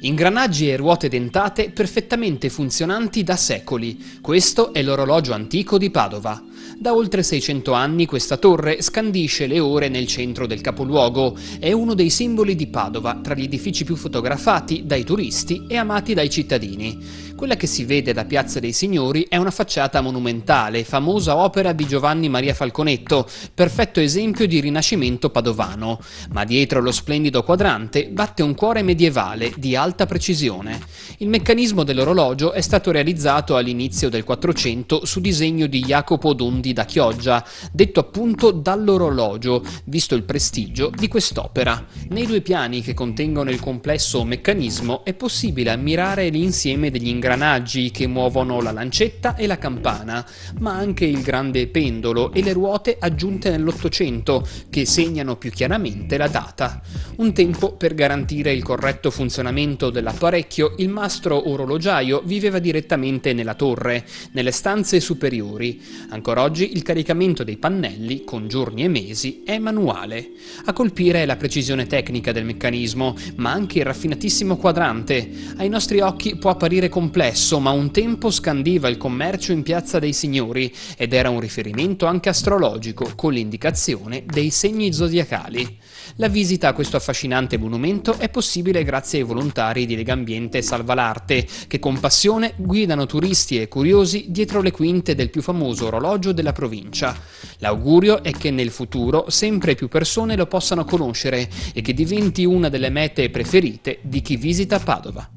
Ingranaggi e ruote dentate perfettamente funzionanti da secoli, questo è l'orologio antico di Padova. Da oltre 600 anni questa torre scandisce le ore nel centro del capoluogo. È uno dei simboli di Padova, tra gli edifici più fotografati dai turisti e amati dai cittadini. Quella che si vede da Piazza dei Signori è una facciata monumentale, famosa opera di Giovanni Maria Falconetto, perfetto esempio di rinascimento padovano. Ma dietro lo splendido quadrante batte un cuore medievale di alta precisione. Il meccanismo dell'orologio è stato realizzato all'inizio del 400 su disegno di Jacopo Don secondi da Chioggia, detto appunto dall'orologio, visto il prestigio di quest'opera. Nei due piani che contengono il complesso meccanismo è possibile ammirare l'insieme degli ingranaggi che muovono la lancetta e la campana, ma anche il grande pendolo e le ruote aggiunte nell'Ottocento, che segnano più chiaramente la data. Un tempo per garantire il corretto funzionamento dell'apparecchio, il mastro orologiaio viveva direttamente nella torre, nelle stanze superiori. Ancora oggi il caricamento dei pannelli, con giorni e mesi, è manuale. A colpire è la precisione tecnica del meccanismo, ma anche il raffinatissimo quadrante. Ai nostri occhi può apparire complesso, ma un tempo scandiva il commercio in Piazza dei Signori ed era un riferimento anche astrologico, con l'indicazione dei segni zodiacali. La visita a questo affascinante monumento è possibile grazie ai volontari di Legambiente e Salva l'Arte, che con passione guidano turisti e curiosi dietro le quinte del più famoso orologio della provincia. L'augurio è che nel futuro sempre più persone lo possano conoscere e che diventi una delle mete preferite di chi visita Padova.